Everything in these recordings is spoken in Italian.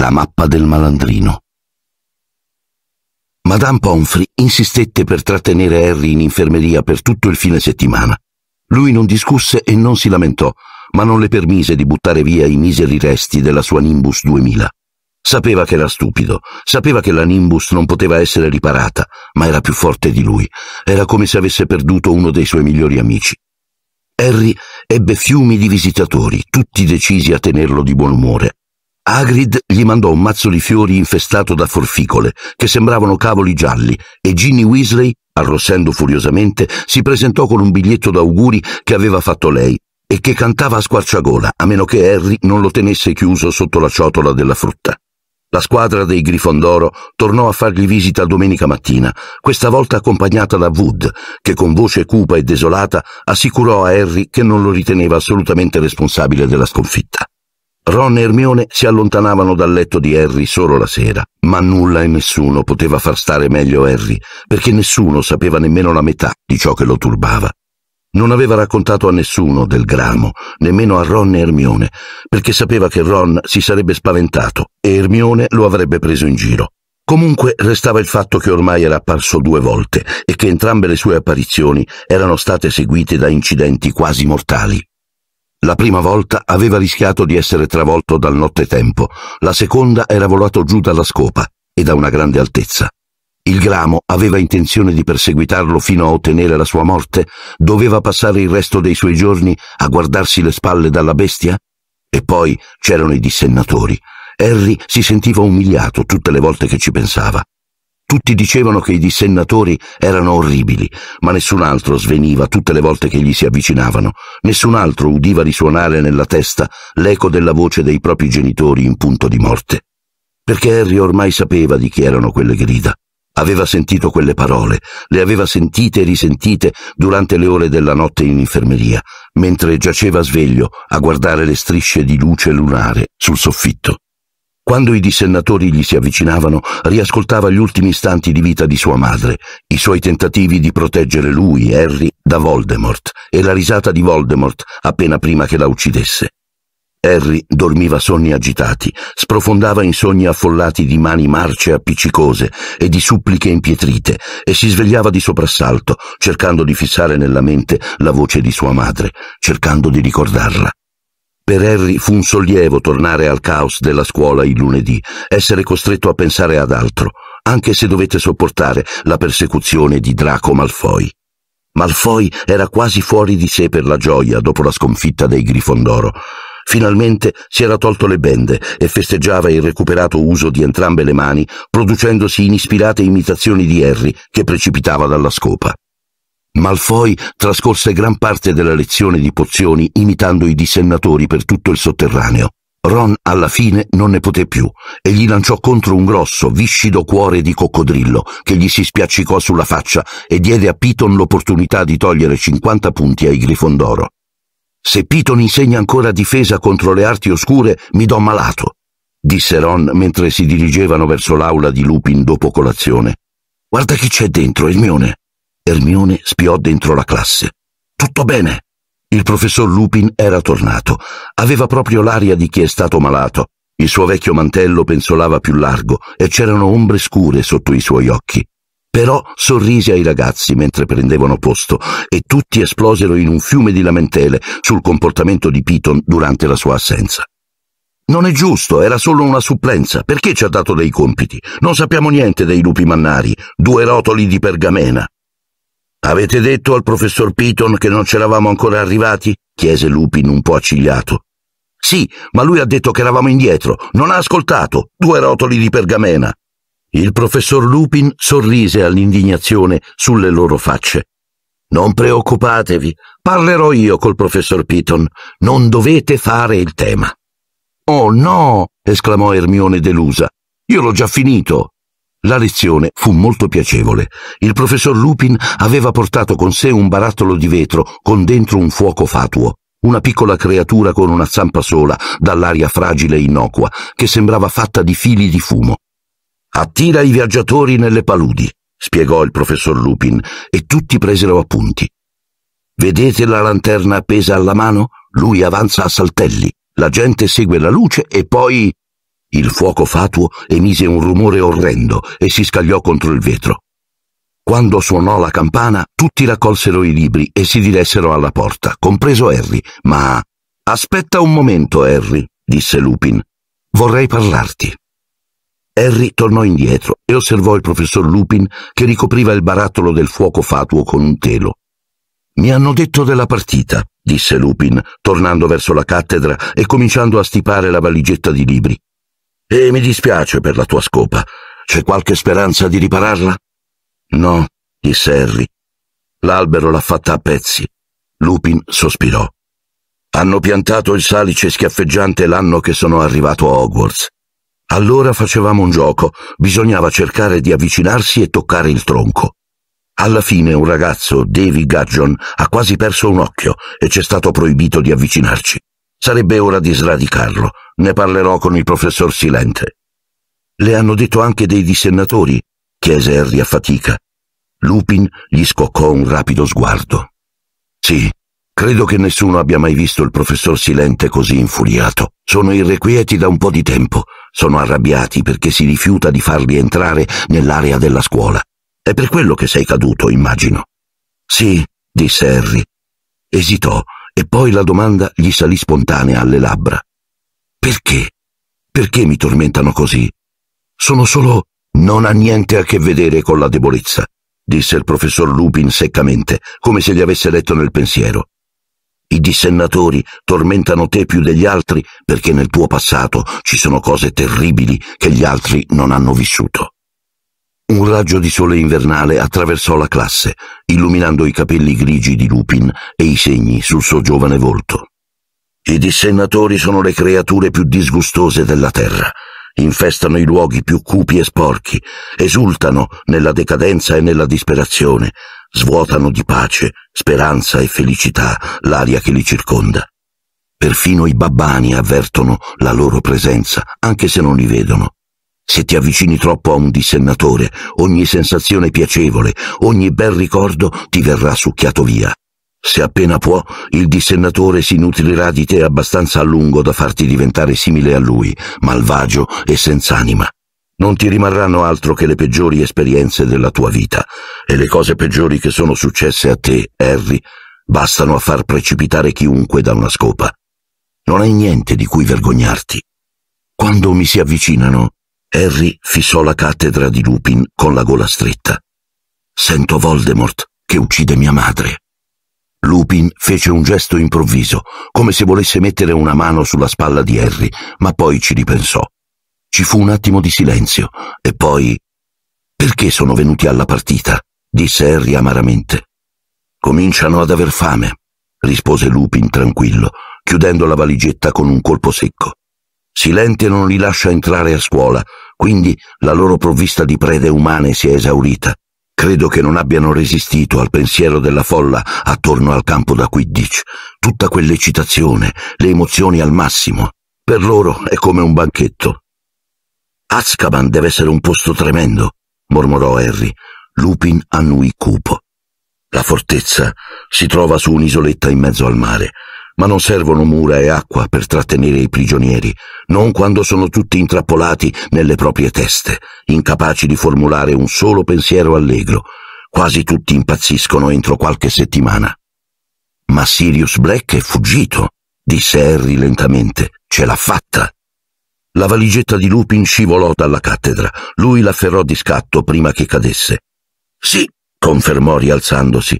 la mappa del malandrino. Madame Pomfrey insistette per trattenere Harry in infermeria per tutto il fine settimana. Lui non discusse e non si lamentò, ma non le permise di buttare via i miseri resti della sua Nimbus 2000. Sapeva che era stupido, sapeva che la Nimbus non poteva essere riparata, ma era più forte di lui. Era come se avesse perduto uno dei suoi migliori amici. Harry ebbe fiumi di visitatori, tutti decisi a tenerlo di buon umore. Agrid gli mandò un mazzo di fiori infestato da forficole, che sembravano cavoli gialli, e Ginny Weasley, arrossendo furiosamente, si presentò con un biglietto d'auguri che aveva fatto lei e che cantava a squarciagola, a meno che Harry non lo tenesse chiuso sotto la ciotola della frutta. La squadra dei Grifondoro tornò a fargli visita domenica mattina, questa volta accompagnata da Wood, che con voce cupa e desolata assicurò a Harry che non lo riteneva assolutamente responsabile della sconfitta. Ron e Hermione si allontanavano dal letto di Harry solo la sera, ma nulla e nessuno poteva far stare meglio Harry, perché nessuno sapeva nemmeno la metà di ciò che lo turbava. Non aveva raccontato a nessuno del gramo, nemmeno a Ron e Hermione, perché sapeva che Ron si sarebbe spaventato e Hermione lo avrebbe preso in giro. Comunque restava il fatto che ormai era apparso due volte e che entrambe le sue apparizioni erano state seguite da incidenti quasi mortali. La prima volta aveva rischiato di essere travolto dal nottetempo, la seconda era volato giù dalla scopa e da una grande altezza. Il gramo aveva intenzione di perseguitarlo fino a ottenere la sua morte? Doveva passare il resto dei suoi giorni a guardarsi le spalle dalla bestia? E poi c'erano i dissennatori. Harry si sentiva umiliato tutte le volte che ci pensava. Tutti dicevano che i dissennatori erano orribili, ma nessun altro sveniva tutte le volte che gli si avvicinavano, nessun altro udiva risuonare nella testa l'eco della voce dei propri genitori in punto di morte. Perché Harry ormai sapeva di chi erano quelle grida, aveva sentito quelle parole, le aveva sentite e risentite durante le ore della notte in infermeria, mentre giaceva sveglio a guardare le strisce di luce lunare sul soffitto. Quando i dissennatori gli si avvicinavano, riascoltava gli ultimi istanti di vita di sua madre, i suoi tentativi di proteggere lui, Harry, da Voldemort, e la risata di Voldemort appena prima che la uccidesse. Harry dormiva sonni agitati, sprofondava in sogni affollati di mani marce appiccicose e di suppliche impietrite, e si svegliava di soprassalto, cercando di fissare nella mente la voce di sua madre, cercando di ricordarla. Per Harry fu un sollievo tornare al caos della scuola il lunedì, essere costretto a pensare ad altro, anche se dovette sopportare la persecuzione di Draco Malfoy. Malfoy era quasi fuori di sé per la gioia dopo la sconfitta dei Grifondoro. Finalmente si era tolto le bende e festeggiava il recuperato uso di entrambe le mani, producendosi inispirate imitazioni di Harry che precipitava dalla scopa. Malfoy trascorse gran parte della lezione di pozioni imitando i dissennatori per tutto il sotterraneo. Ron alla fine non ne poté più e gli lanciò contro un grosso, viscido cuore di coccodrillo che gli si spiaccicò sulla faccia e diede a Piton l'opportunità di togliere 50 punti ai Grifondoro. Se Piton insegna ancora difesa contro le arti oscure, mi do malato, disse Ron mentre si dirigevano verso l'aula di Lupin dopo colazione. Guarda chi c'è dentro, Ermione. Ermione spiò dentro la classe. Tutto bene. Il professor Lupin era tornato. Aveva proprio l'aria di chi è stato malato. Il suo vecchio mantello penzolava più largo e c'erano ombre scure sotto i suoi occhi. Però sorrise ai ragazzi mentre prendevano posto e tutti esplosero in un fiume di lamentele sul comportamento di Piton durante la sua assenza. Non è giusto, era solo una supplenza. Perché ci ha dato dei compiti? Non sappiamo niente dei lupi mannari, due rotoli di pergamena. Avete detto al professor Piton che non c'eravamo ancora arrivati? chiese Lupin un po' accigliato. Sì, ma lui ha detto che eravamo indietro. Non ha ascoltato. Due rotoli di pergamena. Il professor Lupin sorrise all'indignazione sulle loro facce. Non preoccupatevi, parlerò io col professor Piton. Non dovete fare il tema. Oh no! esclamò Ermione delusa. Io l'ho già finito. La lezione fu molto piacevole. Il professor Lupin aveva portato con sé un barattolo di vetro con dentro un fuoco fatuo, una piccola creatura con una zampa sola, dall'aria fragile e innocua, che sembrava fatta di fili di fumo. Attira i viaggiatori nelle paludi, spiegò il professor Lupin, e tutti presero appunti. Vedete la lanterna appesa alla mano? Lui avanza a saltelli. La gente segue la luce e poi il fuoco fatuo emise un rumore orrendo e si scagliò contro il vetro. Quando suonò la campana, tutti raccolsero i libri e si diressero alla porta, compreso Harry, ma... Aspetta un momento, Harry, disse Lupin. Vorrei parlarti. Harry tornò indietro e osservò il professor Lupin che ricopriva il barattolo del fuoco fatuo con un telo. Mi hanno detto della partita, disse Lupin, tornando verso la cattedra e cominciando a stipare la valigetta di libri. E mi dispiace per la tua scopa. C'è qualche speranza di ripararla? No, disse Harry. L'albero l'ha fatta a pezzi. Lupin sospirò. Hanno piantato il salice schiaffeggiante l'anno che sono arrivato a Hogwarts. Allora facevamo un gioco, bisognava cercare di avvicinarsi e toccare il tronco. Alla fine un ragazzo, Davy Gudgeon, ha quasi perso un occhio e ci è stato proibito di avvicinarci. Sarebbe ora di sradicarlo, ne parlerò con il professor Silente. Le hanno detto anche dei dissennatori, chiese Harry a fatica. Lupin gli scoccò un rapido sguardo. Sì, credo che nessuno abbia mai visto il professor Silente così infuriato. Sono irrequieti da un po' di tempo. Sono arrabbiati perché si rifiuta di farli entrare nell'area della scuola. È per quello che sei caduto, immagino. Sì, disse Harry. Esitò e poi la domanda gli salì spontanea alle labbra. Perché? Perché mi tormentano così? Sono solo... Non ha niente a che vedere con la debolezza, disse il professor Lupin seccamente, come se gli avesse letto nel pensiero. I dissennatori tormentano te più degli altri perché nel tuo passato ci sono cose terribili che gli altri non hanno vissuto. Un raggio di sole invernale attraversò la classe, illuminando i capelli grigi di Lupin e i segni sul suo giovane volto. I dissennatori sono le creature più disgustose della terra. Infestano i luoghi più cupi e sporchi, esultano nella decadenza e nella disperazione, svuotano di pace, speranza e felicità l'aria che li circonda. Perfino i babbani avvertono la loro presenza, anche se non li vedono. Se ti avvicini troppo a un dissennatore, ogni sensazione piacevole, ogni bel ricordo ti verrà succhiato via. Se appena può, il dissennatore si nutrirà di te abbastanza a lungo da farti diventare simile a lui, malvagio e senz'anima. Non ti rimarranno altro che le peggiori esperienze della tua vita, e le cose peggiori che sono successe a te, Harry, bastano a far precipitare chiunque da una scopa. Non hai niente di cui vergognarti. Quando mi si avvicinano, Harry fissò la cattedra di Lupin con la gola stretta. Sento Voldemort che uccide mia madre. Lupin fece un gesto improvviso, come se volesse mettere una mano sulla spalla di Harry, ma poi ci ripensò. Ci fu un attimo di silenzio e poi... Perché sono venuti alla partita? disse Harry amaramente. Cominciano ad aver fame, rispose Lupin tranquillo, chiudendo la valigetta con un colpo secco. Silente non li lascia entrare a scuola, quindi la loro provvista di prede umane si è esaurita. Credo che non abbiano resistito al pensiero della folla attorno al campo da Quidditch. Tutta quell'eccitazione, le emozioni al massimo. Per loro è come un banchetto. Azkaban deve essere un posto tremendo, mormorò Harry. Lupin annui cupo. La fortezza si trova su un'isoletta in mezzo al mare. Ma non servono mura e acqua per trattenere i prigionieri, non quando sono tutti intrappolati nelle proprie teste, incapaci di formulare un solo pensiero allegro. Quasi tutti impazziscono entro qualche settimana. Ma Sirius Black è fuggito, disse Harry lentamente. Ce l'ha fatta. La valigetta di Lupin scivolò dalla cattedra. Lui l'afferrò di scatto prima che cadesse. Sì, confermò rialzandosi.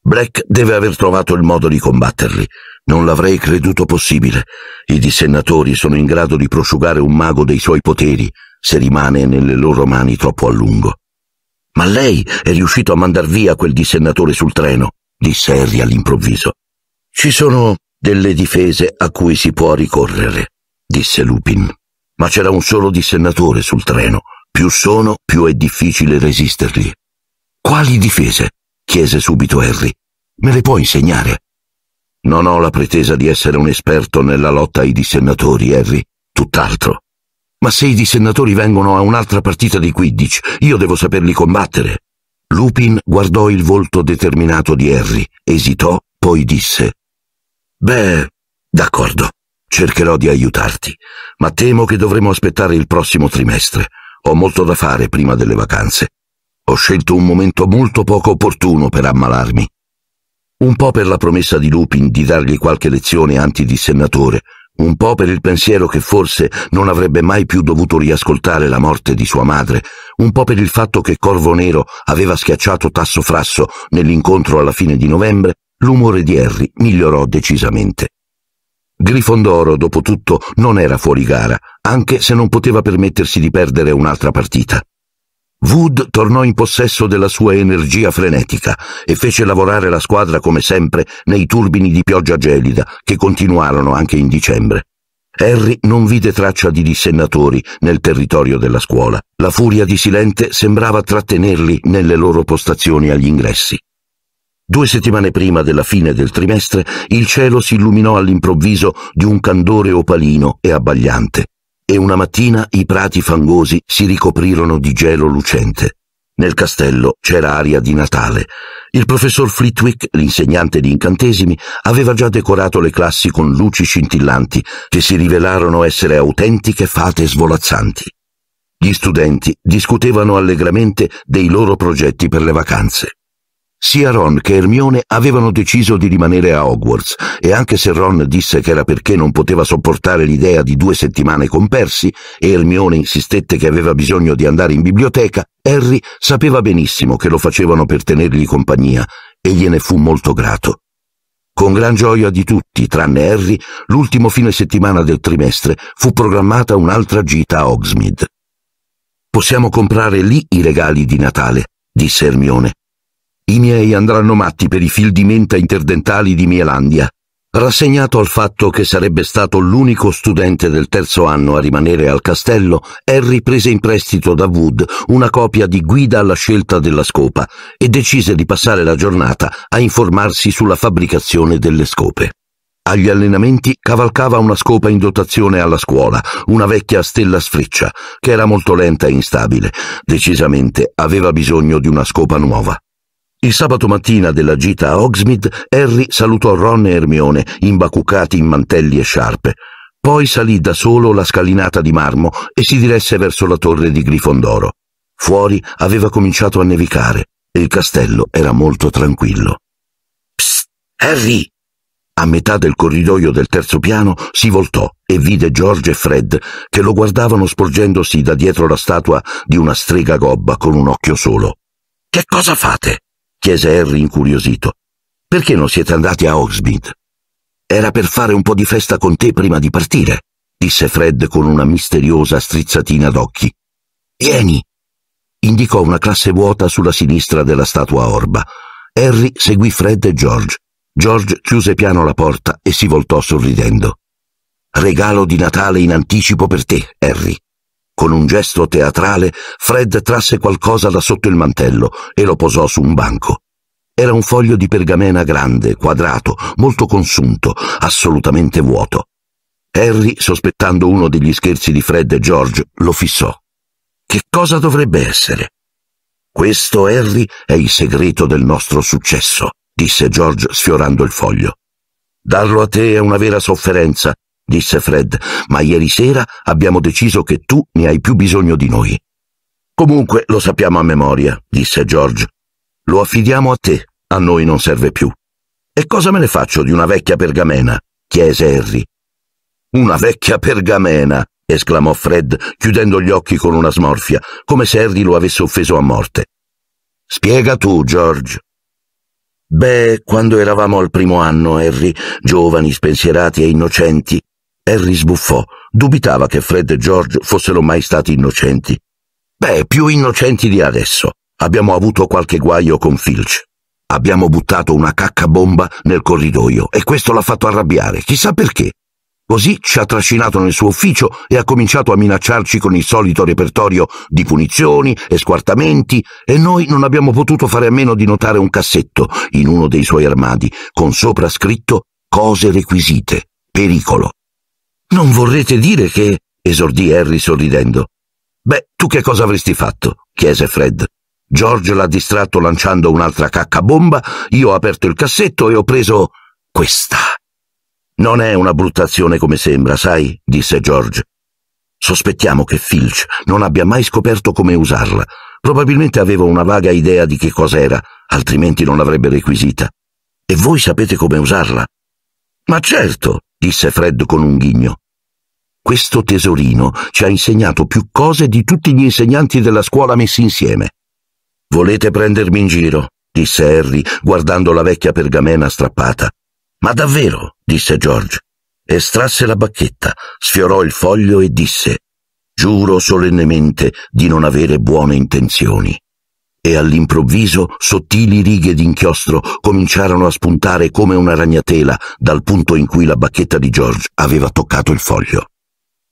Black deve aver trovato il modo di combatterli. Non l'avrei creduto possibile. I dissennatori sono in grado di prosciugare un mago dei suoi poteri se rimane nelle loro mani troppo a lungo. Ma lei è riuscito a mandar via quel dissennatore sul treno, disse Harry all'improvviso. Ci sono delle difese a cui si può ricorrere, disse Lupin. Ma c'era un solo dissennatore sul treno. Più sono, più è difficile resistergli. Quali difese? chiese subito Harry. Me le può insegnare? Non ho la pretesa di essere un esperto nella lotta ai dissennatori, Harry, tutt'altro. Ma se i dissennatori vengono a un'altra partita di Quidditch, io devo saperli combattere. Lupin guardò il volto determinato di Harry, esitò, poi disse Beh, d'accordo, cercherò di aiutarti, ma temo che dovremo aspettare il prossimo trimestre. Ho molto da fare prima delle vacanze. Ho scelto un momento molto poco opportuno per ammalarmi un po' per la promessa di Lupin di dargli qualche lezione antidissennatore, un po' per il pensiero che forse non avrebbe mai più dovuto riascoltare la morte di sua madre, un po' per il fatto che Corvo Nero aveva schiacciato Tasso Frasso nell'incontro alla fine di novembre, l'umore di Harry migliorò decisamente. Grifondoro, dopo tutto, non era fuori gara, anche se non poteva permettersi di perdere un'altra partita. Wood tornò in possesso della sua energia frenetica e fece lavorare la squadra come sempre nei turbini di pioggia gelida che continuarono anche in dicembre. Harry non vide traccia di dissennatori nel territorio della scuola. La furia di Silente sembrava trattenerli nelle loro postazioni agli ingressi. Due settimane prima della fine del trimestre il cielo si illuminò all'improvviso di un candore opalino e abbagliante e una mattina i prati fangosi si ricoprirono di gelo lucente. Nel castello c'era aria di Natale. Il professor Flitwick, l'insegnante di incantesimi, aveva già decorato le classi con luci scintillanti che si rivelarono essere autentiche fate svolazzanti. Gli studenti discutevano allegramente dei loro progetti per le vacanze. Sia Ron che Hermione avevano deciso di rimanere a Hogwarts e anche se Ron disse che era perché non poteva sopportare l'idea di due settimane con Percy e Hermione insistette che aveva bisogno di andare in biblioteca, Harry sapeva benissimo che lo facevano per tenergli compagnia e gliene fu molto grato. Con gran gioia di tutti, tranne Harry, l'ultimo fine settimana del trimestre fu programmata un'altra gita a Hogsmeade. Possiamo comprare lì i regali di Natale, disse Hermione i miei andranno matti per i fil di menta interdentali di Mielandia. Rassegnato al fatto che sarebbe stato l'unico studente del terzo anno a rimanere al castello, Harry prese in prestito da Wood una copia di Guida alla scelta della scopa e decise di passare la giornata a informarsi sulla fabbricazione delle scope. Agli allenamenti cavalcava una scopa in dotazione alla scuola, una vecchia stella sfreccia, che era molto lenta e instabile. Decisamente aveva bisogno di una scopa nuova. Il sabato mattina della gita a Oxmid, Harry salutò Ron e Hermione, imbacucati in mantelli e sciarpe. Poi salì da solo la scalinata di marmo e si diresse verso la torre di Grifondoro. Fuori aveva cominciato a nevicare e il castello era molto tranquillo. Psst, Harry! A metà del corridoio del terzo piano si voltò e vide George e Fred che lo guardavano sporgendosi da dietro la statua di una strega gobba con un occhio solo. Che cosa fate? chiese Harry incuriosito. Perché non siete andati a Oxbid? Era per fare un po' di festa con te prima di partire, disse Fred con una misteriosa strizzatina d'occhi. Vieni! indicò una classe vuota sulla sinistra della statua orba. Harry seguì Fred e George. George chiuse piano la porta e si voltò sorridendo. Regalo di Natale in anticipo per te, Harry. Con un gesto teatrale, Fred trasse qualcosa da sotto il mantello e lo posò su un banco. Era un foglio di pergamena grande, quadrato, molto consunto, assolutamente vuoto. Harry, sospettando uno degli scherzi di Fred e George, lo fissò. Che cosa dovrebbe essere? Questo, Harry, è il segreto del nostro successo, disse George sfiorando il foglio. Darlo a te è una vera sofferenza, disse Fred, ma ieri sera abbiamo deciso che tu ne hai più bisogno di noi. Comunque lo sappiamo a memoria, disse George. Lo affidiamo a te, a noi non serve più. E cosa me ne faccio di una vecchia pergamena? chiese Harry. Una vecchia pergamena, esclamò Fred, chiudendo gli occhi con una smorfia, come se Harry lo avesse offeso a morte. Spiega tu, George. Beh, quando eravamo al primo anno, Harry, giovani, spensierati e innocenti, Harry sbuffò. Dubitava che Fred e George fossero mai stati innocenti. Beh, più innocenti di adesso. Abbiamo avuto qualche guaio con Filch. Abbiamo buttato una cacca bomba nel corridoio e questo l'ha fatto arrabbiare, chissà perché. Così ci ha trascinato nel suo ufficio e ha cominciato a minacciarci con il solito repertorio di punizioni e squartamenti e noi non abbiamo potuto fare a meno di notare un cassetto in uno dei suoi armadi con sopra scritto cose requisite, pericolo. Non vorrete dire che... esordì Harry sorridendo. Beh, tu che cosa avresti fatto? chiese Fred. George l'ha distratto lanciando un'altra cacca bomba, io ho aperto il cassetto e ho preso questa. Non è una brutta azione come sembra, sai, disse George. Sospettiamo che Filch non abbia mai scoperto come usarla. Probabilmente aveva una vaga idea di che cos'era, altrimenti non l'avrebbe requisita. E voi sapete come usarla? Ma certo, disse Fred con un ghigno. Questo tesorino ci ha insegnato più cose di tutti gli insegnanti della scuola messi insieme. Volete prendermi in giro? disse Harry, guardando la vecchia pergamena strappata. Ma davvero? disse George. Estrasse la bacchetta, sfiorò il foglio e disse Giuro solennemente di non avere buone intenzioni e all'improvviso sottili righe d'inchiostro cominciarono a spuntare come una ragnatela dal punto in cui la bacchetta di George aveva toccato il foglio.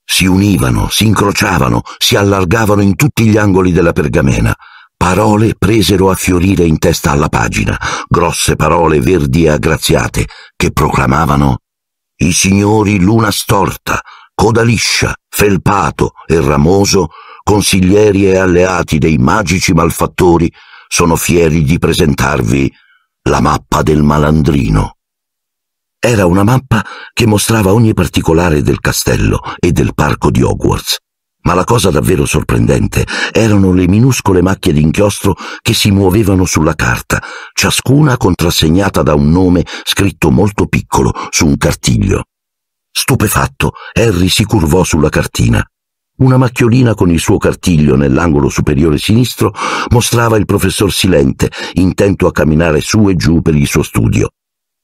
Si univano, si incrociavano, si allargavano in tutti gli angoli della pergamena. Parole presero a fiorire in testa alla pagina, grosse parole verdi e aggraziate che proclamavano I signori luna storta, coda liscia, felpato e ramoso consiglieri e alleati dei magici malfattori, sono fieri di presentarvi la mappa del malandrino. Era una mappa che mostrava ogni particolare del castello e del parco di Hogwarts. Ma la cosa davvero sorprendente erano le minuscole macchie d'inchiostro che si muovevano sulla carta, ciascuna contrassegnata da un nome scritto molto piccolo su un cartiglio. Stupefatto, Harry si curvò sulla cartina. Una macchiolina con il suo cartiglio nell'angolo superiore sinistro mostrava il professor Silente, intento a camminare su e giù per il suo studio.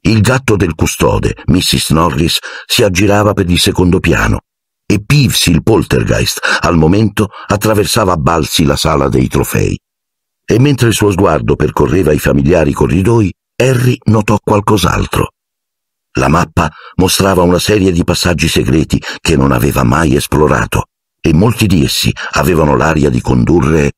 Il gatto del custode, Mrs. Norris, si aggirava per il secondo piano e Peeves, il poltergeist, al momento attraversava a balzi la sala dei trofei. E mentre il suo sguardo percorreva i familiari corridoi, Harry notò qualcos'altro. La mappa mostrava una serie di passaggi segreti che non aveva mai esplorato e molti di essi avevano l'aria di condurre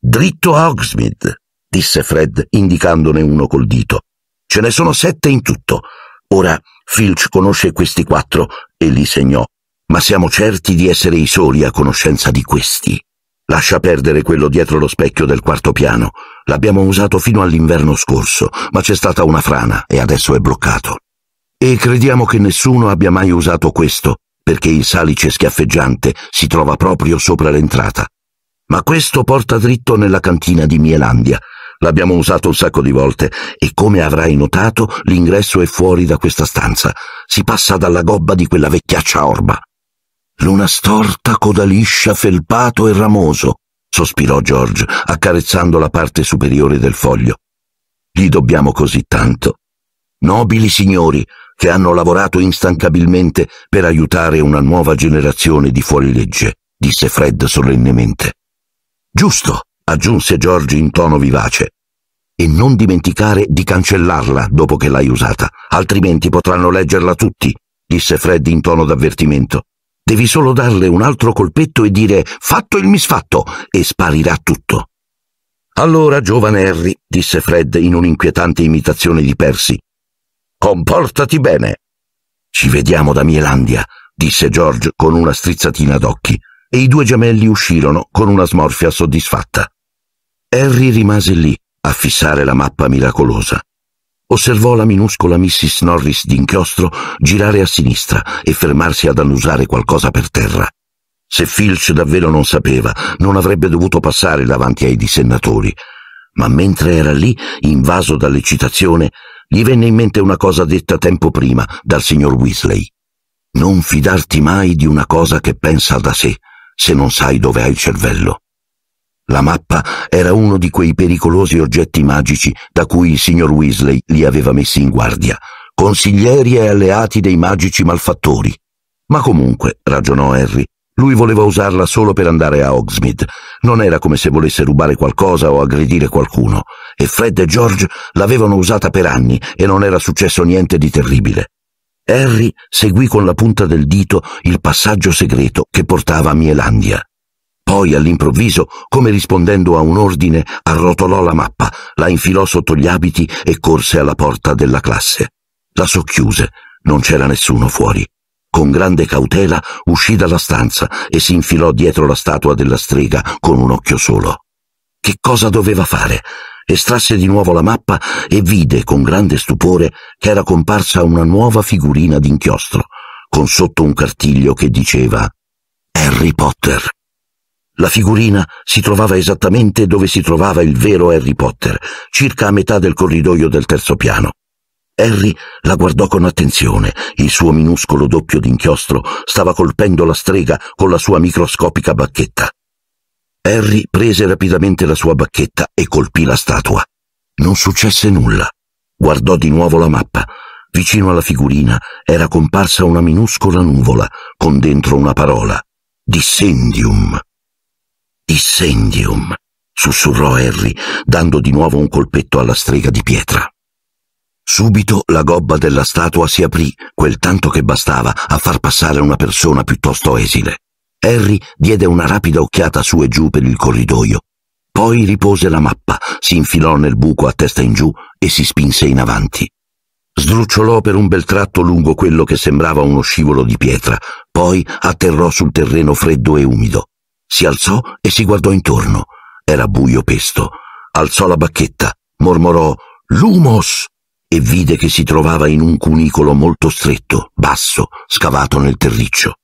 Dritto a Hogsmeade, disse Fred indicandone uno col dito. Ce ne sono sette in tutto. Ora Filch conosce questi quattro e li segnò, ma siamo certi di essere i soli a conoscenza di questi. Lascia perdere quello dietro lo specchio del quarto piano. L'abbiamo usato fino all'inverno scorso, ma c'è stata una frana e adesso è bloccato. E crediamo che nessuno abbia mai usato questo, perché il salice schiaffeggiante si trova proprio sopra l'entrata. Ma questo porta dritto nella cantina di Mielandia. L'abbiamo usato un sacco di volte e come avrai notato l'ingresso è fuori da questa stanza. Si passa dalla gobba di quella vecchiaccia orba. Luna storta, coda liscia, felpato e ramoso, sospirò George, accarezzando la parte superiore del foglio. Gli dobbiamo così tanto nobili signori che hanno lavorato instancabilmente per aiutare una nuova generazione di fuorilegge, disse Fred solennemente. Giusto, aggiunse George in tono vivace. E non dimenticare di cancellarla dopo che l'hai usata, altrimenti potranno leggerla tutti, disse Fred in tono d'avvertimento. Devi solo darle un altro colpetto e dire fatto il misfatto e sparirà tutto. Allora, giovane Harry, disse Fred in un'inquietante imitazione di Percy, Comportati bene. Ci vediamo da Mielandia, disse George con una strizzatina d'occhi, e i due gemelli uscirono con una smorfia soddisfatta. Harry rimase lì a fissare la mappa miracolosa. Osservò la minuscola Mrs. Norris d'inchiostro girare a sinistra e fermarsi ad annusare qualcosa per terra. Se Filch davvero non sapeva, non avrebbe dovuto passare davanti ai dissennatori. Ma mentre era lì, invaso dall'eccitazione, gli venne in mente una cosa detta tempo prima dal signor Weasley. Non fidarti mai di una cosa che pensa da sé, se non sai dove hai il cervello. La mappa era uno di quei pericolosi oggetti magici da cui il signor Weasley li aveva messi in guardia, consiglieri e alleati dei magici malfattori. Ma comunque, ragionò Harry, lui voleva usarla solo per andare a Hogsmeade. Non era come se volesse rubare qualcosa o aggredire qualcuno. E Fred e George l'avevano usata per anni e non era successo niente di terribile. Harry seguì con la punta del dito il passaggio segreto che portava a Mielandia. Poi all'improvviso, come rispondendo a un ordine, arrotolò la mappa, la infilò sotto gli abiti e corse alla porta della classe. La socchiuse, non c'era nessuno fuori. Con grande cautela uscì dalla stanza e si infilò dietro la statua della strega con un occhio solo. Che cosa doveva fare? Estrasse di nuovo la mappa e vide con grande stupore che era comparsa una nuova figurina d'inchiostro, con sotto un cartiglio che diceva Harry Potter. La figurina si trovava esattamente dove si trovava il vero Harry Potter, circa a metà del corridoio del terzo piano. Harry la guardò con attenzione. Il suo minuscolo doppio d'inchiostro stava colpendo la strega con la sua microscopica bacchetta. Harry prese rapidamente la sua bacchetta e colpì la statua. Non successe nulla. Guardò di nuovo la mappa. Vicino alla figurina era comparsa una minuscola nuvola con dentro una parola. Dissendium. Dissendium, sussurrò Harry, dando di nuovo un colpetto alla strega di pietra. Subito la gobba della statua si aprì, quel tanto che bastava a far passare una persona piuttosto esile. Harry diede una rapida occhiata su e giù per il corridoio. Poi ripose la mappa, si infilò nel buco a testa in giù e si spinse in avanti. Sdrucciolò per un bel tratto lungo quello che sembrava uno scivolo di pietra, poi atterrò sul terreno freddo e umido. Si alzò e si guardò intorno. Era buio pesto. Alzò la bacchetta, mormorò Lumos! e vide che si trovava in un cunicolo molto stretto, basso, scavato nel terriccio.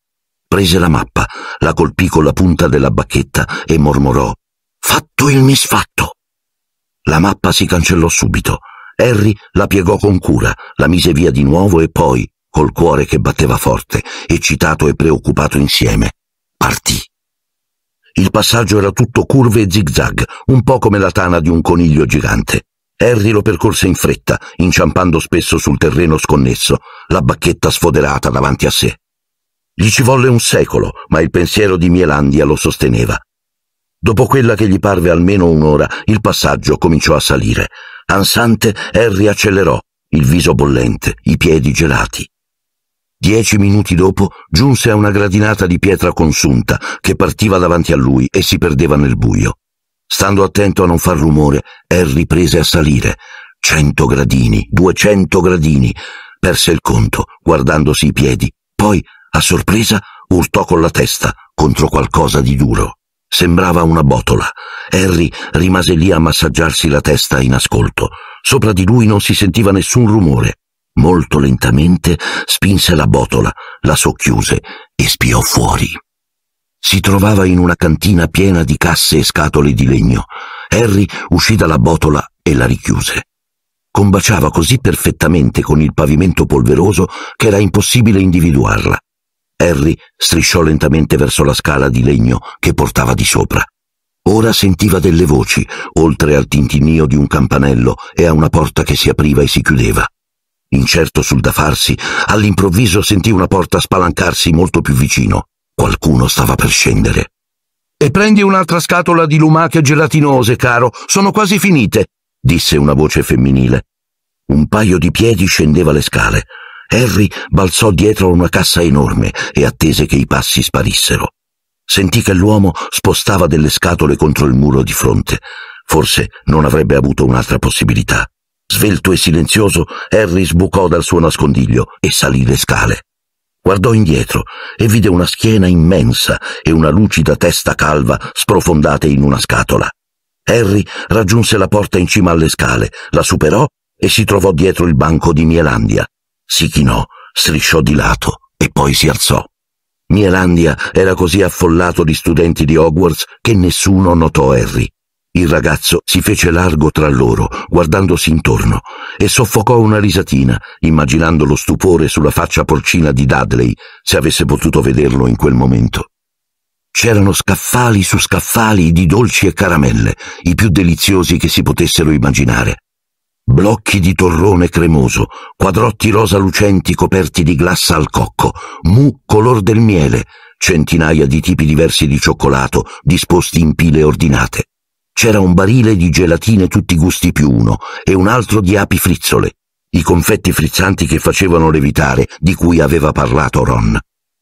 Prese la mappa, la colpì con la punta della bacchetta e mormorò Fatto il misfatto! La mappa si cancellò subito. Harry la piegò con cura, la mise via di nuovo e poi, col cuore che batteva forte, eccitato e preoccupato insieme, partì. Il passaggio era tutto curve e zigzag, un po' come la tana di un coniglio gigante. Harry lo percorse in fretta, inciampando spesso sul terreno sconnesso, la bacchetta sfoderata davanti a sé. Gli ci volle un secolo, ma il pensiero di Mielandia lo sosteneva. Dopo quella che gli parve almeno un'ora, il passaggio cominciò a salire. Ansante, Harry accelerò, il viso bollente, i piedi gelati. Dieci minuti dopo giunse a una gradinata di pietra consunta che partiva davanti a lui e si perdeva nel buio. Stando attento a non far rumore, Harry prese a salire. Cento gradini, duecento gradini. Perse il conto, guardandosi i piedi. Poi, a sorpresa, urtò con la testa contro qualcosa di duro. Sembrava una botola. Harry rimase lì a massaggiarsi la testa in ascolto. Sopra di lui non si sentiva nessun rumore. Molto lentamente spinse la botola, la socchiuse e spiò fuori. Si trovava in una cantina piena di casse e scatole di legno. Harry uscì dalla botola e la richiuse. Combaciava così perfettamente con il pavimento polveroso che era impossibile individuarla. Harry strisciò lentamente verso la scala di legno che portava di sopra. Ora sentiva delle voci, oltre al tintinnio di un campanello e a una porta che si apriva e si chiudeva. Incerto sul da farsi, all'improvviso sentì una porta spalancarsi molto più vicino. Qualcuno stava per scendere. E prendi un'altra scatola di lumache gelatinose, caro, sono quasi finite, disse una voce femminile. Un paio di piedi scendeva le scale. Harry balzò dietro una cassa enorme e attese che i passi sparissero. Sentì che l'uomo spostava delle scatole contro il muro di fronte. Forse non avrebbe avuto un'altra possibilità. Svelto e silenzioso, Harry sbucò dal suo nascondiglio e salì le scale. Guardò indietro e vide una schiena immensa e una lucida testa calva sprofondate in una scatola. Harry raggiunse la porta in cima alle scale, la superò e si trovò dietro il banco di Mielandia. Si chinò, strisciò di lato e poi si alzò. Mielandia era così affollato di studenti di Hogwarts che nessuno notò Harry. Il ragazzo si fece largo tra loro, guardandosi intorno, e soffocò una risatina, immaginando lo stupore sulla faccia porcina di Dudley, se avesse potuto vederlo in quel momento. C'erano scaffali su scaffali di dolci e caramelle, i più deliziosi che si potessero immaginare. Blocchi di torrone cremoso, quadrotti rosa lucenti coperti di glassa al cocco, mu color del miele, centinaia di tipi diversi di cioccolato disposti in pile ordinate. C'era un barile di gelatine tutti gusti più uno e un altro di api frizzole, i confetti frizzanti che facevano levitare, di cui aveva parlato Ron.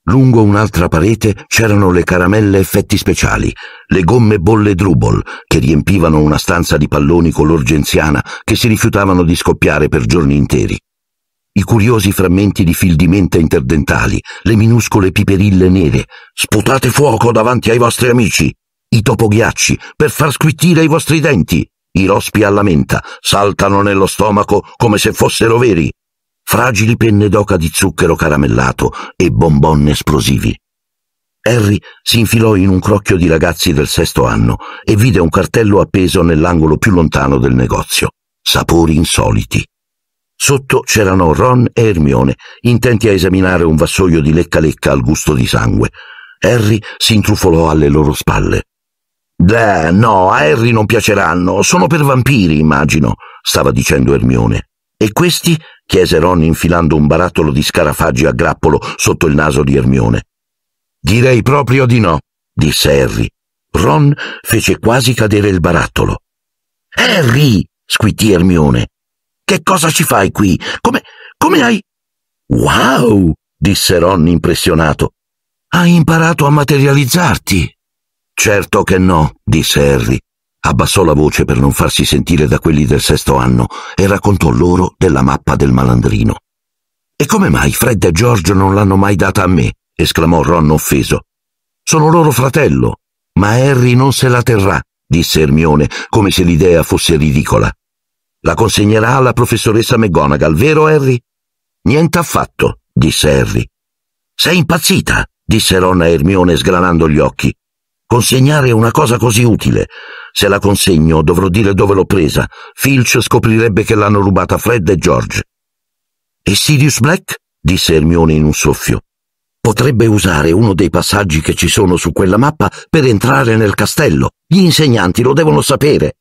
Lungo un'altra parete c'erano le caramelle effetti speciali, le gomme bolle Drubol, che riempivano una stanza di palloni color genziana che si rifiutavano di scoppiare per giorni interi. I curiosi frammenti di fil di menta interdentali, le minuscole piperille nere. Sputate fuoco davanti ai vostri amici! i topoghiacci, per far squittire i vostri denti. I rospi alla menta saltano nello stomaco come se fossero veri. Fragili penne d'oca di zucchero caramellato e bonbonne esplosivi. Harry si infilò in un crocchio di ragazzi del sesto anno e vide un cartello appeso nell'angolo più lontano del negozio. Sapori insoliti. Sotto c'erano Ron e Hermione, intenti a esaminare un vassoio di lecca-lecca al gusto di sangue. Harry si intrufolò alle loro spalle. Beh, no, a Harry non piaceranno. Sono per vampiri, immagino, stava dicendo Ermione. E questi? chiese Ron infilando un barattolo di scarafaggi a grappolo sotto il naso di Ermione. Direi proprio di no, disse Harry. Ron fece quasi cadere il barattolo. Harry! squittì Ermione. Che cosa ci fai qui? Come, come hai... Wow! disse Ron impressionato. Hai imparato a materializzarti. Certo che no, disse Harry. Abbassò la voce per non farsi sentire da quelli del sesto anno e raccontò loro della mappa del malandrino. E come mai Fred e Giorgio non l'hanno mai data a me? esclamò Ron offeso. Sono loro fratello, ma Harry non se la terrà, disse Ermione, come se l'idea fosse ridicola. La consegnerà alla professoressa McGonagall, vero Harry? Niente affatto, disse Harry. Sei impazzita, disse Ron a Ermione sgranando gli occhi consegnare una cosa così utile. Se la consegno dovrò dire dove l'ho presa. Filch scoprirebbe che l'hanno rubata Fred e George. E Sirius Black? disse Hermione in un soffio. Potrebbe usare uno dei passaggi che ci sono su quella mappa per entrare nel castello. Gli insegnanti lo devono sapere.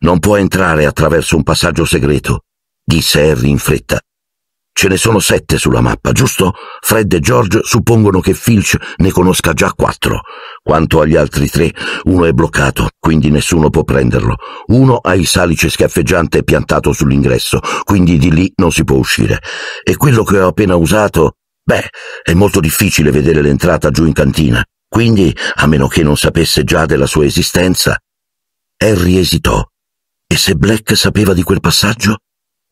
Non può entrare attraverso un passaggio segreto, disse Harry in fretta. Ce ne sono sette sulla mappa, giusto? Fred e George suppongono che Filch ne conosca già quattro. Quanto agli altri tre, uno è bloccato, quindi nessuno può prenderlo. Uno ha il salice schiaffeggiante piantato sull'ingresso, quindi di lì non si può uscire. E quello che ho appena usato... Beh, è molto difficile vedere l'entrata giù in cantina, quindi, a meno che non sapesse già della sua esistenza... Harry esitò. E se Black sapeva di quel passaggio?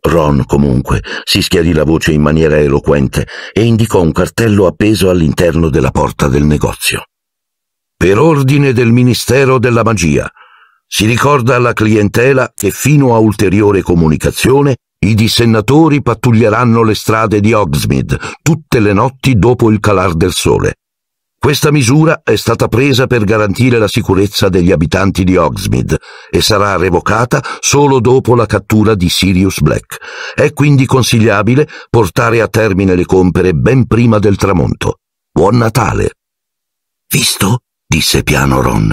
Ron, comunque, si schiarì la voce in maniera eloquente e indicò un cartello appeso all'interno della porta del negozio. Per ordine del Ministero della Magia, si ricorda alla clientela che fino a ulteriore comunicazione i dissennatori pattuglieranno le strade di Hogsmeade tutte le notti dopo il calar del sole. Questa misura è stata presa per garantire la sicurezza degli abitanti di Oxmid e sarà revocata solo dopo la cattura di Sirius Black. È quindi consigliabile portare a termine le compere ben prima del tramonto. Buon Natale! Visto? disse piano Ron.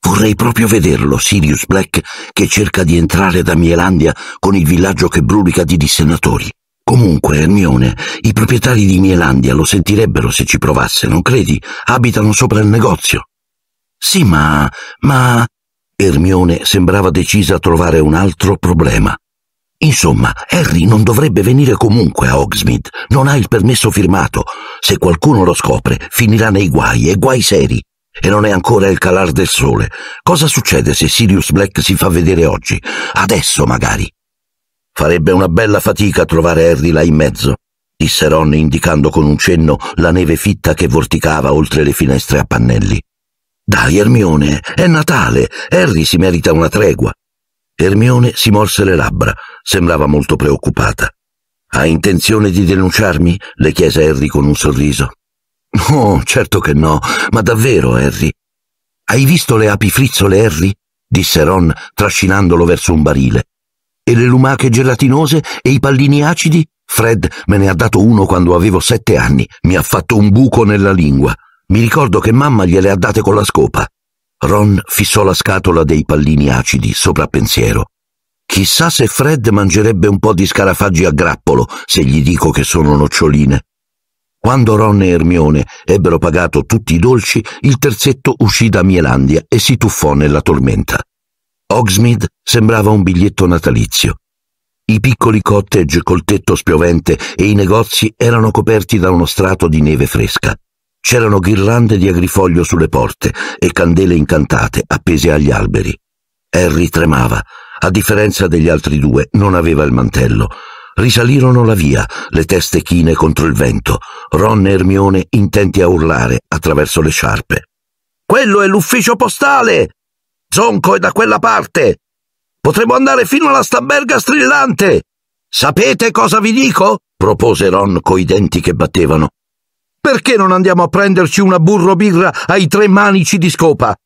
Vorrei proprio vederlo, Sirius Black, che cerca di entrare da Mielandia con il villaggio che brulica di dissenatori. Comunque, Ermione, i proprietari di Mielandia lo sentirebbero se ci provasse, non credi? Abitano sopra il negozio. Sì, ma. ma. Ermione sembrava decisa a trovare un altro problema. Insomma, Harry non dovrebbe venire comunque a Hogsmeade, non ha il permesso firmato. Se qualcuno lo scopre, finirà nei guai e guai seri. E non è ancora il calar del sole. Cosa succede se Sirius Black si fa vedere oggi? Adesso magari. Farebbe una bella fatica trovare Harry là in mezzo, disse Ron indicando con un cenno la neve fitta che vorticava oltre le finestre a pannelli. Dai, Ermione, è Natale, Harry si merita una tregua. Ermione si morse le labbra, sembrava molto preoccupata. Hai intenzione di denunciarmi? le chiese Harry con un sorriso. No, certo che no, ma davvero, Harry. Hai visto le api frizzole, Harry? disse Ron, trascinandolo verso un barile. E le lumache gelatinose e i pallini acidi? Fred me ne ha dato uno quando avevo sette anni. Mi ha fatto un buco nella lingua. Mi ricordo che mamma gliele ha date con la scopa. Ron fissò la scatola dei pallini acidi sopra pensiero. Chissà se Fred mangerebbe un po' di scarafaggi a grappolo se gli dico che sono noccioline. Quando Ron e Hermione ebbero pagato tutti i dolci, il terzetto uscì da Mielandia e si tuffò nella tormenta. Hogsmeade sembrava un biglietto natalizio. I piccoli cottage col tetto spiovente e i negozi erano coperti da uno strato di neve fresca. C'erano ghirlande di agrifoglio sulle porte e candele incantate appese agli alberi. Harry tremava. A differenza degli altri due, non aveva il mantello. Risalirono la via, le teste chine contro il vento, Ron e Ermione intenti a urlare attraverso le sciarpe. Quello è l'ufficio postale! Zonco è da quella parte. Potremmo andare fino alla stamberga strillante. Sapete cosa vi dico? propose Ron coi denti che battevano. Perché non andiamo a prenderci una burro birra ai tre manici di scopa?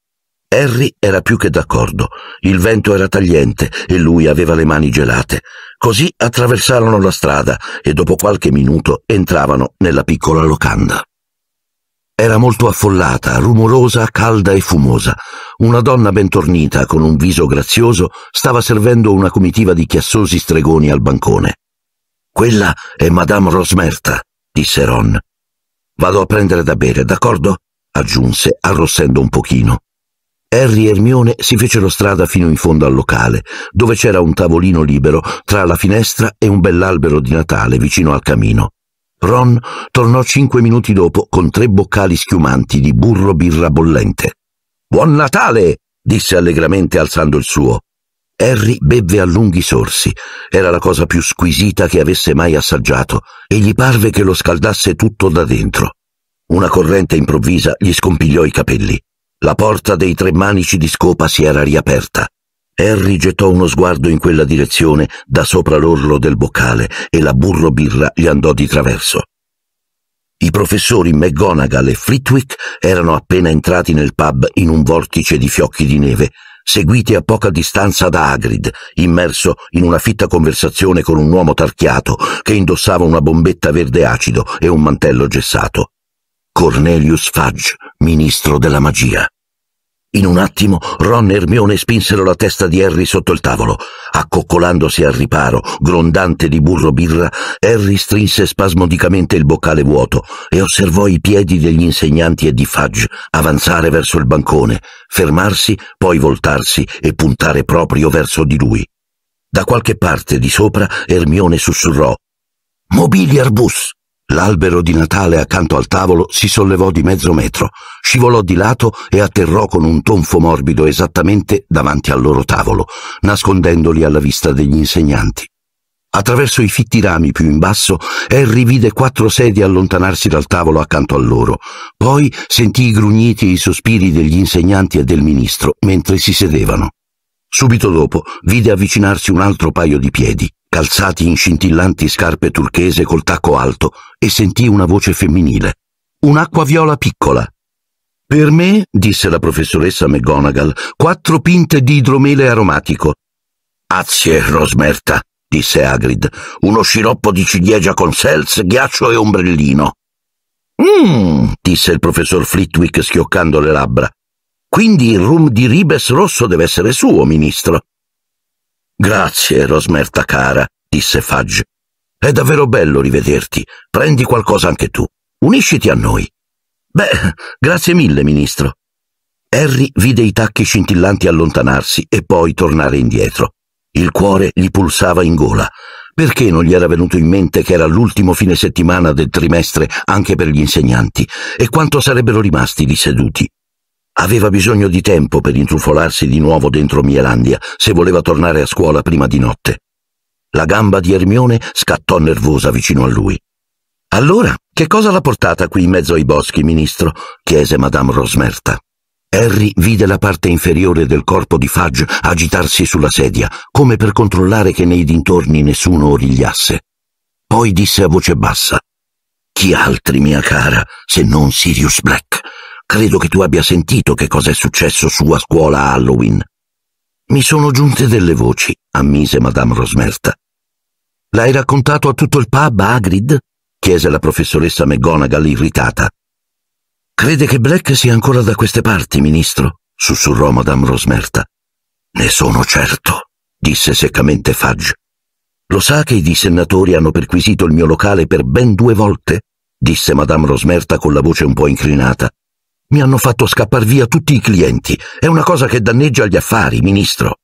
Harry era più che d'accordo. Il vento era tagliente e lui aveva le mani gelate. Così attraversarono la strada e dopo qualche minuto entravano nella piccola locanda. Era molto affollata, rumorosa, calda e fumosa. Una donna bentornita, con un viso grazioso, stava servendo una comitiva di chiassosi stregoni al bancone. Quella è Madame Rosmerta, disse Ron. Vado a prendere da bere, d'accordo? aggiunse, arrossendo un pochino. Harry e Hermione si fecero strada fino in fondo al locale, dove c'era un tavolino libero tra la finestra e un bell'albero di Natale vicino al camino. Ron tornò cinque minuti dopo con tre boccali schiumanti di burro birra bollente. Buon Natale! disse allegramente alzando il suo. Harry bevve a lunghi sorsi. Era la cosa più squisita che avesse mai assaggiato e gli parve che lo scaldasse tutto da dentro. Una corrente improvvisa gli scompigliò i capelli. La porta dei tre manici di scopa si era riaperta. Harry gettò uno sguardo in quella direzione da sopra l'orlo del boccale e la burro birra gli andò di traverso. I professori McGonagall e Flitwick erano appena entrati nel pub in un vortice di fiocchi di neve, seguiti a poca distanza da Hagrid, immerso in una fitta conversazione con un uomo tarchiato che indossava una bombetta verde acido e un mantello gessato. Cornelius Fudge, ministro della magia. In un attimo Ron e Hermione spinsero la testa di Harry sotto il tavolo. Accoccolandosi al riparo, grondante di burro birra, Harry strinse spasmodicamente il boccale vuoto e osservò i piedi degli insegnanti e di Fudge avanzare verso il bancone, fermarsi, poi voltarsi e puntare proprio verso di lui. Da qualche parte di sopra Hermione sussurrò Mobiliar bus! L'albero di Natale accanto al tavolo si sollevò di mezzo metro, scivolò di lato e atterrò con un tonfo morbido esattamente davanti al loro tavolo, nascondendoli alla vista degli insegnanti. Attraverso i fitti rami più in basso, Harry vide quattro sedie allontanarsi dal tavolo accanto a loro. Poi sentì i grugniti e i sospiri degli insegnanti e del ministro mentre si sedevano. Subito dopo vide avvicinarsi un altro paio di piedi calzati in scintillanti scarpe turchese col tacco alto, e sentì una voce femminile. Un'acqua viola piccola. Per me, disse la professoressa McGonagall, quattro pinte di idromele aromatico. Azie, Rosmerta, disse Agrid, uno sciroppo di ciliegia con seltz, ghiaccio e ombrellino. Mmm, disse il professor Flitwick schioccando le labbra. Quindi il rum di ribes rosso deve essere suo, ministro. Grazie, Rosmerta cara, disse Fudge. È davvero bello rivederti. Prendi qualcosa anche tu. Unisciti a noi. Beh, grazie mille, ministro. Harry vide i tacchi scintillanti allontanarsi e poi tornare indietro. Il cuore gli pulsava in gola. Perché non gli era venuto in mente che era l'ultimo fine settimana del trimestre anche per gli insegnanti e quanto sarebbero rimasti lì seduti? Aveva bisogno di tempo per intrufolarsi di nuovo dentro Mielandia, se voleva tornare a scuola prima di notte. La gamba di Ermione scattò nervosa vicino a lui. Allora, che cosa l'ha portata qui in mezzo ai boschi, ministro? chiese Madame Rosmerta. Harry vide la parte inferiore del corpo di Fudge agitarsi sulla sedia, come per controllare che nei dintorni nessuno origliasse. Poi disse a voce bassa: Chi altri, mia cara, se non Sirius Black? Credo che tu abbia sentito che cosa è successo su a scuola a Halloween. Mi sono giunte delle voci, ammise Madame Rosmerta. L'hai raccontato a tutto il pub, Agrid? chiese la professoressa McGonagall irritata. Crede che Black sia ancora da queste parti, ministro? sussurrò Madame Rosmerta. Ne sono certo, disse seccamente Fudge. Lo sa che i dissennatori hanno perquisito il mio locale per ben due volte? disse Madame Rosmerta con la voce un po' incrinata. Mi hanno fatto scappar via tutti i clienti. È una cosa che danneggia gli affari, ministro.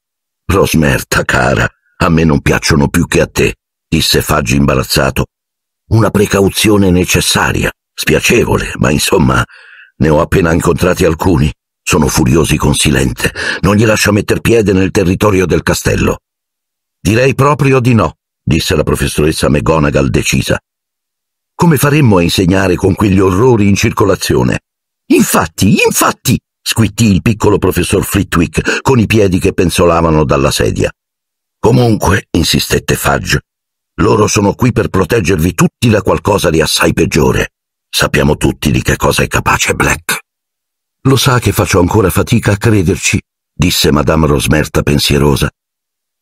Rosmerta, cara, a me non piacciono più che a te, disse Faggi imbarazzato. Una precauzione necessaria, spiacevole, ma insomma, ne ho appena incontrati alcuni. Sono furiosi con Silente. Non gli lascia metter piede nel territorio del castello. Direi proprio di no, disse la professoressa McGonagall decisa. Come faremmo a insegnare con quegli orrori in circolazione? Infatti, infatti, squittì il piccolo professor Flitwick con i piedi che penzolavano dalla sedia. Comunque, insistette Fudge, loro sono qui per proteggervi tutti da qualcosa di assai peggiore. Sappiamo tutti di che cosa è capace Black. Lo sa che faccio ancora fatica a crederci, disse Madame Rosmerta pensierosa.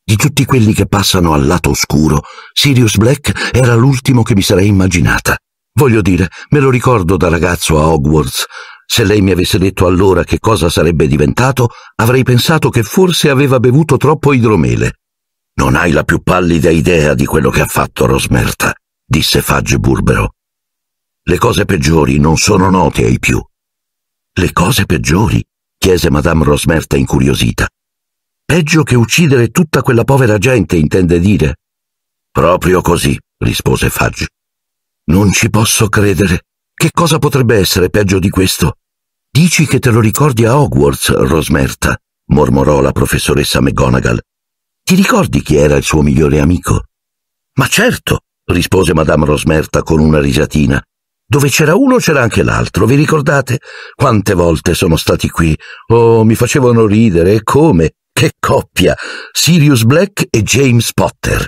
Di tutti quelli che passano al lato oscuro, Sirius Black era l'ultimo che mi sarei immaginata. Voglio dire, me lo ricordo da ragazzo a Hogwarts. Se lei mi avesse detto allora che cosa sarebbe diventato, avrei pensato che forse aveva bevuto troppo idromele. Non hai la più pallida idea di quello che ha fatto Rosmerta, disse Fagge Burbero. Le cose peggiori non sono note ai più. Le cose peggiori? chiese Madame Rosmerta incuriosita. Peggio che uccidere tutta quella povera gente, intende dire. Proprio così, rispose Faggi. Non ci posso credere. Che cosa potrebbe essere peggio di questo? Dici che te lo ricordi a Hogwarts, Rosmerta, mormorò la professoressa McGonagall. Ti ricordi chi era il suo migliore amico? Ma certo, rispose Madame Rosmerta con una risatina. Dove c'era uno c'era anche l'altro, vi ricordate? Quante volte sono stati qui? Oh, mi facevano ridere, e come? Che coppia! Sirius Black e James Potter.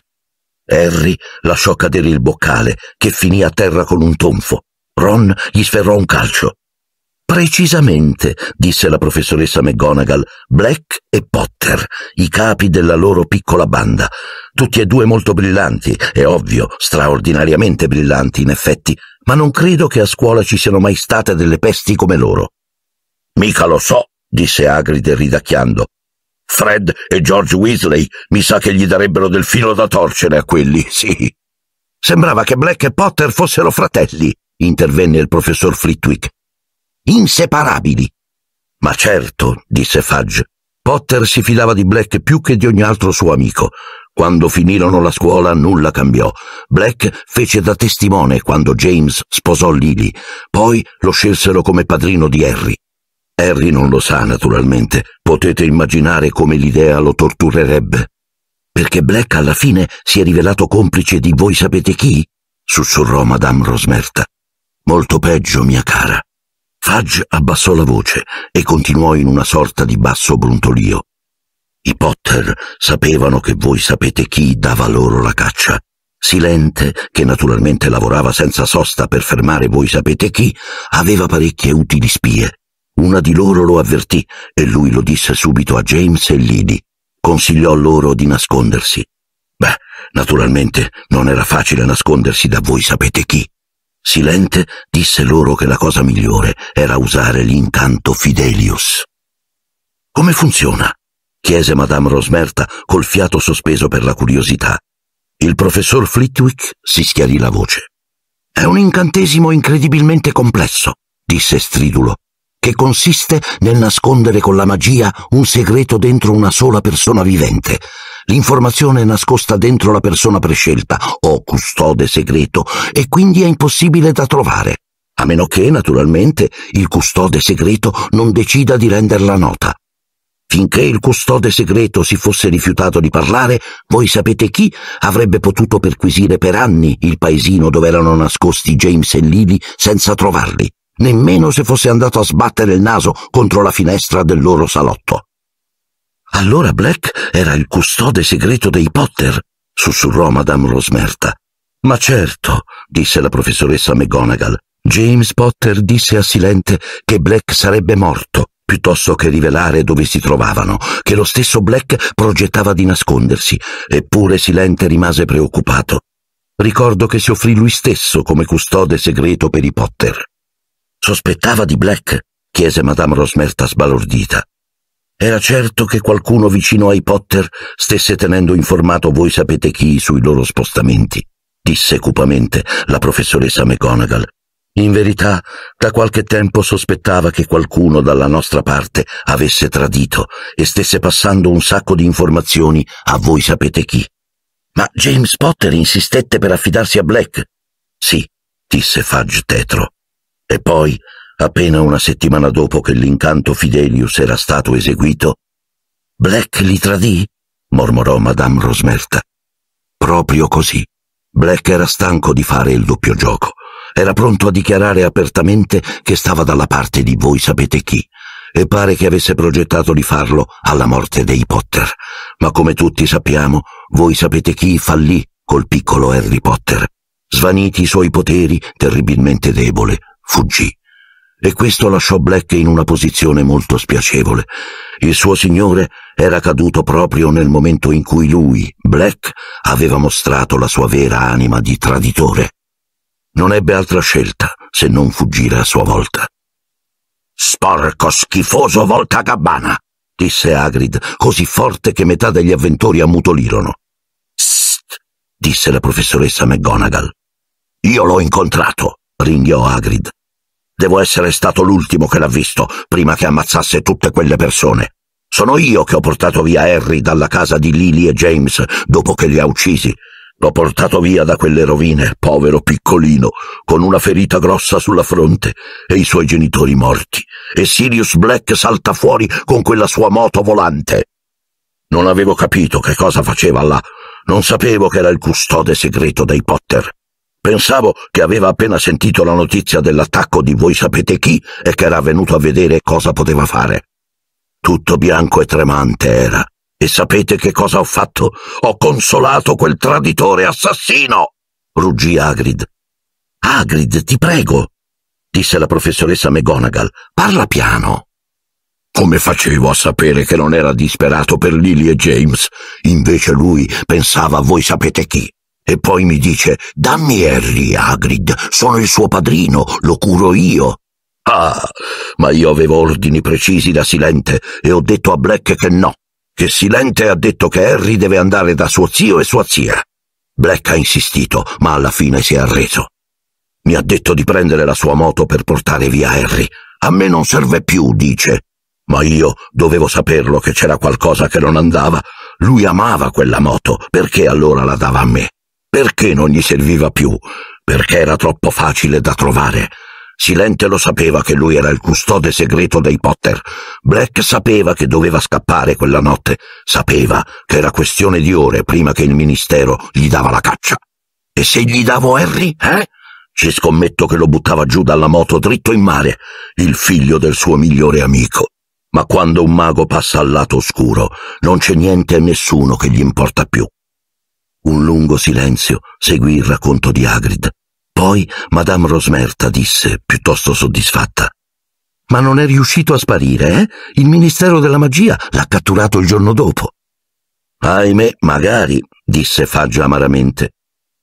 Harry lasciò cadere il boccale, che finì a terra con un tonfo. Ron gli sferrò un calcio. Precisamente, disse la professoressa McGonagall, Black e Potter, i capi della loro piccola banda, tutti e due molto brillanti, è ovvio, straordinariamente brillanti in effetti, ma non credo che a scuola ci siano mai state delle pesti come loro. Mica lo so, disse Agride ridacchiando. Fred e George Weasley mi sa che gli darebbero del filo da torcere a quelli, sì. Sembrava che Black e Potter fossero fratelli, intervenne il professor Flitwick. Inseparabili. Ma certo, disse Fudge. Potter si fidava di Black più che di ogni altro suo amico. Quando finirono la scuola nulla cambiò. Black fece da testimone quando James sposò Lily. Poi lo scelsero come padrino di Harry. Harry non lo sa, naturalmente. Potete immaginare come l'idea lo torturerebbe. Perché Black alla fine si è rivelato complice di voi sapete chi? sussurrò Madame Rosmerta. Molto peggio, mia cara. Fudge abbassò la voce e continuò in una sorta di basso brontolio. I Potter sapevano che voi sapete chi dava loro la caccia. Silente, che naturalmente lavorava senza sosta per fermare voi sapete chi, aveva parecchie utili spie una di loro lo avvertì e lui lo disse subito a James e Liddy. Consigliò loro di nascondersi. Beh, naturalmente non era facile nascondersi da voi sapete chi. Silente disse loro che la cosa migliore era usare l'incanto Fidelius. Come funziona? chiese Madame Rosmerta col fiato sospeso per la curiosità. Il professor Flitwick si schiarì la voce. È un incantesimo incredibilmente complesso, disse stridulo che consiste nel nascondere con la magia un segreto dentro una sola persona vivente. L'informazione è nascosta dentro la persona prescelta o custode segreto e quindi è impossibile da trovare, a meno che, naturalmente, il custode segreto non decida di renderla nota. Finché il custode segreto si fosse rifiutato di parlare, voi sapete chi avrebbe potuto perquisire per anni il paesino dove erano nascosti James e Lily senza trovarli nemmeno se fosse andato a sbattere il naso contro la finestra del loro salotto. Allora Black era il custode segreto dei Potter, sussurrò Madame Rosmerta. Ma certo, disse la professoressa McGonagall. James Potter disse a Silente che Black sarebbe morto piuttosto che rivelare dove si trovavano, che lo stesso Black progettava di nascondersi, eppure Silente rimase preoccupato. Ricordo che si offrì lui stesso come custode segreto per i Potter. Sospettava di Black? chiese Madame Rosmerta sbalordita. Era certo che qualcuno vicino ai Potter stesse tenendo informato voi sapete chi sui loro spostamenti, disse cupamente la professoressa McGonagall. In verità, da qualche tempo sospettava che qualcuno dalla nostra parte avesse tradito e stesse passando un sacco di informazioni a voi sapete chi. Ma James Potter insistette per affidarsi a Black. Sì, disse Fudge Tetro. E poi, appena una settimana dopo che l'incanto Fidelius era stato eseguito, Black li tradì? mormorò Madame Rosmerta. Proprio così. Black era stanco di fare il doppio gioco. Era pronto a dichiarare apertamente che stava dalla parte di voi sapete chi, e pare che avesse progettato di farlo alla morte dei Potter. Ma come tutti sappiamo, voi sapete chi fallì col piccolo Harry Potter. Svaniti i suoi poteri, terribilmente debole, fuggì e questo lasciò Black in una posizione molto spiacevole. Il suo signore era caduto proprio nel momento in cui lui, Black, aveva mostrato la sua vera anima di traditore. Non ebbe altra scelta se non fuggire a sua volta. Sporco, schifoso volta gabbana! disse Agrid, così forte che metà degli avventori ammutolirono. Sst! disse la professoressa McGonagall. Io l'ho incontrato ringhiò Agrid. Devo essere stato l'ultimo che l'ha visto, prima che ammazzasse tutte quelle persone. Sono io che ho portato via Harry dalla casa di Lily e James dopo che li ha uccisi. L'ho portato via da quelle rovine, povero piccolino, con una ferita grossa sulla fronte e i suoi genitori morti. E Sirius Black salta fuori con quella sua moto volante. Non avevo capito che cosa faceva là. Non sapevo che era il custode segreto dei Potter. Pensavo che aveva appena sentito la notizia dell'attacco di voi sapete chi e che era venuto a vedere cosa poteva fare. Tutto bianco e tremante era. E sapete che cosa ho fatto? Ho consolato quel traditore assassino! ruggì Agrid. Agrid, ti prego, disse la professoressa McGonagall, parla piano. Come facevo a sapere che non era disperato per Lily e James? Invece lui pensava a voi sapete chi. E poi mi dice, dammi Harry, Hagrid, sono il suo padrino, lo curo io. Ah, ma io avevo ordini precisi da Silente e ho detto a Black che no, che Silente ha detto che Harry deve andare da suo zio e sua zia. Black ha insistito, ma alla fine si è arreso. Mi ha detto di prendere la sua moto per portare via Harry. A me non serve più, dice. Ma io dovevo saperlo che c'era qualcosa che non andava. Lui amava quella moto, perché allora la dava a me? Perché non gli serviva più? Perché era troppo facile da trovare. Silente lo sapeva che lui era il custode segreto dei Potter. Black sapeva che doveva scappare quella notte. Sapeva che era questione di ore prima che il ministero gli dava la caccia. E se gli davo Harry, eh? Ci scommetto che lo buttava giù dalla moto dritto in mare, il figlio del suo migliore amico. Ma quando un mago passa al lato oscuro, non c'è niente e nessuno che gli importa più. Un lungo silenzio seguì il racconto di Hagrid. Poi Madame Rosmerta disse, piuttosto soddisfatta. Ma non è riuscito a sparire, eh? Il Ministero della Magia l'ha catturato il giorno dopo. Ahimè, magari, disse Faggia amaramente.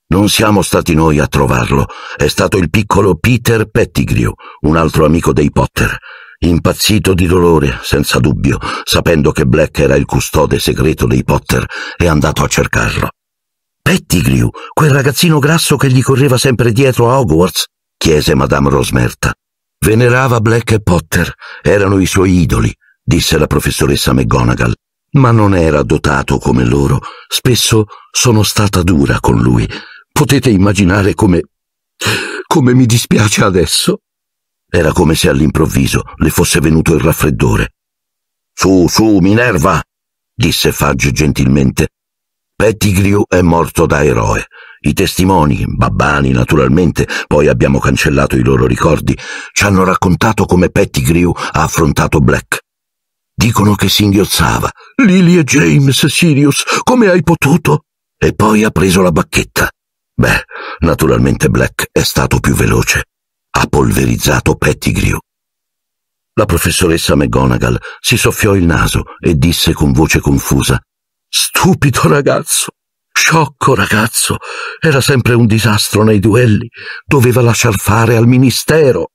Non siamo stati noi a trovarlo, è stato il piccolo Peter Pettigrew, un altro amico dei Potter, impazzito di dolore, senza dubbio, sapendo che Black era il custode segreto dei Potter, è andato a cercarlo. Pettigrew, quel ragazzino grasso che gli correva sempre dietro a Hogwarts? chiese Madame Rosmerta. Venerava Black e Potter, erano i suoi idoli, disse la professoressa McGonagall, ma non era dotato come loro. Spesso sono stata dura con lui. Potete immaginare come. come mi dispiace adesso? Era come se all'improvviso le fosse venuto il raffreddore. Su, su, Minerva, disse Fudge gentilmente, Pettigrew è morto da eroe. I testimoni, babbani naturalmente, poi abbiamo cancellato i loro ricordi, ci hanno raccontato come Pettigrew ha affrontato Black. Dicono che singhiozzava. Si Lily e James, Sirius, come hai potuto? E poi ha preso la bacchetta. Beh, naturalmente Black è stato più veloce. Ha polverizzato Pettigrew. La professoressa McGonagall si soffiò il naso e disse con voce confusa Stupido ragazzo, sciocco ragazzo, era sempre un disastro nei duelli, doveva lasciar fare al ministero.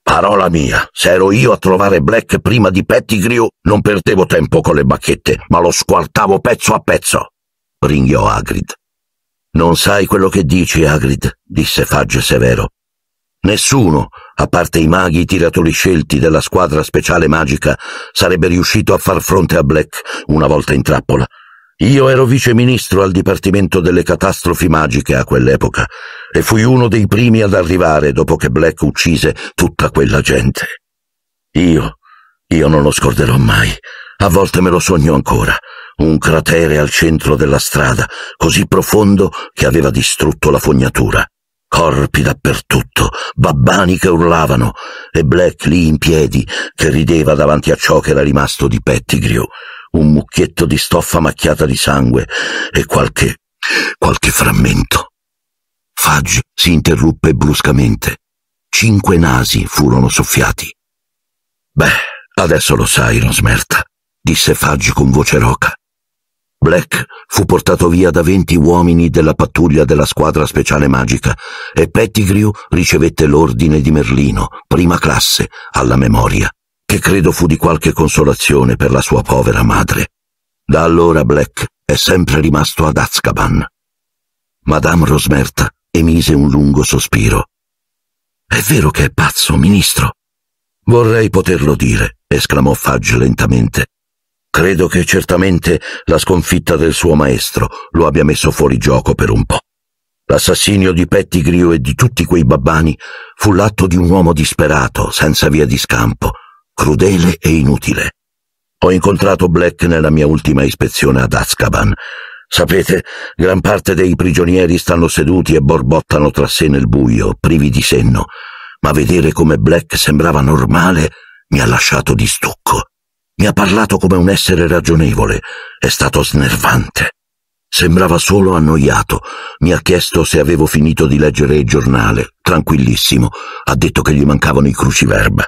Parola mia, se ero io a trovare Black prima di Pettigrew, non perdevo tempo con le bacchette, ma lo squartavo pezzo a pezzo, ringhiò Agrid. Non sai quello che dici, Agrid, disse Fudge severo. Nessuno, a parte i maghi tiratori scelti della squadra speciale magica, sarebbe riuscito a far fronte a Black una volta in trappola. Io ero viceministro al Dipartimento delle Catastrofi Magiche a quell'epoca e fui uno dei primi ad arrivare dopo che Black uccise tutta quella gente. Io, io non lo scorderò mai. A volte me lo sogno ancora. Un cratere al centro della strada, così profondo che aveva distrutto la fognatura corpi dappertutto, babbani che urlavano e Black lì in piedi che rideva davanti a ciò che era rimasto di Pettigrew, un mucchietto di stoffa macchiata di sangue e qualche qualche frammento. Fudge si interruppe bruscamente. Cinque nasi furono soffiati. Beh, adesso lo sai, Rosmerta, disse Fudge con voce roca. Black fu portato via da venti uomini della pattuglia della squadra speciale magica e Pettigrew ricevette l'ordine di Merlino, prima classe, alla memoria, che credo fu di qualche consolazione per la sua povera madre. Da allora Black è sempre rimasto ad Azkaban. Madame Rosmerta emise un lungo sospiro. È vero che è pazzo, ministro? Vorrei poterlo dire, esclamò Fudge lentamente, Credo che certamente la sconfitta del suo maestro lo abbia messo fuori gioco per un po'. L'assassinio di Pettigrew e di tutti quei babbani fu l'atto di un uomo disperato, senza via di scampo, crudele e inutile. Ho incontrato Black nella mia ultima ispezione ad Azkaban. Sapete, gran parte dei prigionieri stanno seduti e borbottano tra sé nel buio, privi di senno, ma vedere come Black sembrava normale mi ha lasciato di stucco. Mi ha parlato come un essere ragionevole. È stato snervante. Sembrava solo annoiato. Mi ha chiesto se avevo finito di leggere il giornale. Tranquillissimo. Ha detto che gli mancavano i cruciverba.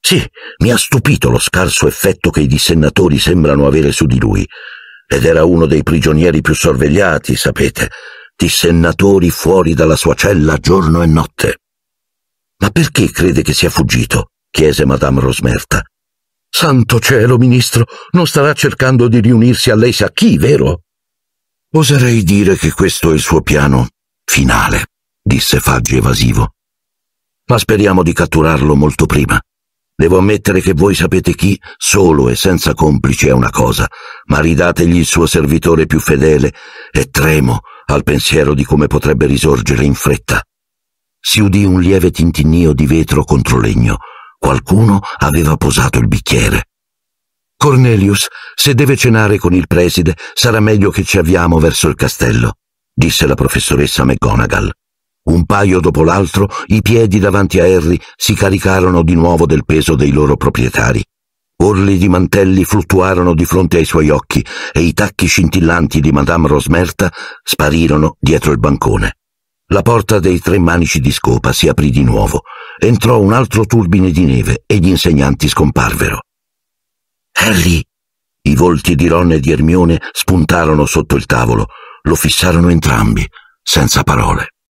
Sì, mi ha stupito lo scarso effetto che i dissennatori sembrano avere su di lui. Ed era uno dei prigionieri più sorvegliati, sapete. Dissennatori fuori dalla sua cella giorno e notte. Ma perché crede che sia fuggito? chiese Madame Rosmerta. Santo cielo, ministro, non starà cercando di riunirsi a lei sa chi, vero? Oserei dire che questo è il suo piano finale, disse Faggi evasivo. Ma speriamo di catturarlo molto prima. Devo ammettere che voi sapete chi, solo e senza complice, è una cosa, ma ridategli il suo servitore più fedele e tremo al pensiero di come potrebbe risorgere in fretta. Si udì un lieve tintinnio di vetro contro legno Qualcuno aveva posato il bicchiere. Cornelius, se deve cenare con il preside, sarà meglio che ci avviamo verso il castello, disse la professoressa McGonagall. Un paio dopo l'altro i piedi davanti a Harry si caricarono di nuovo del peso dei loro proprietari. Orli di mantelli fluttuarono di fronte ai suoi occhi e i tacchi scintillanti di Madame Rosmerta sparirono dietro il bancone. La porta dei tre manici di scopa si aprì di nuovo entrò un altro turbine di neve e gli insegnanti scomparvero. Harry! I volti di Ron e di Ermione spuntarono sotto il tavolo. Lo fissarono entrambi, senza parole.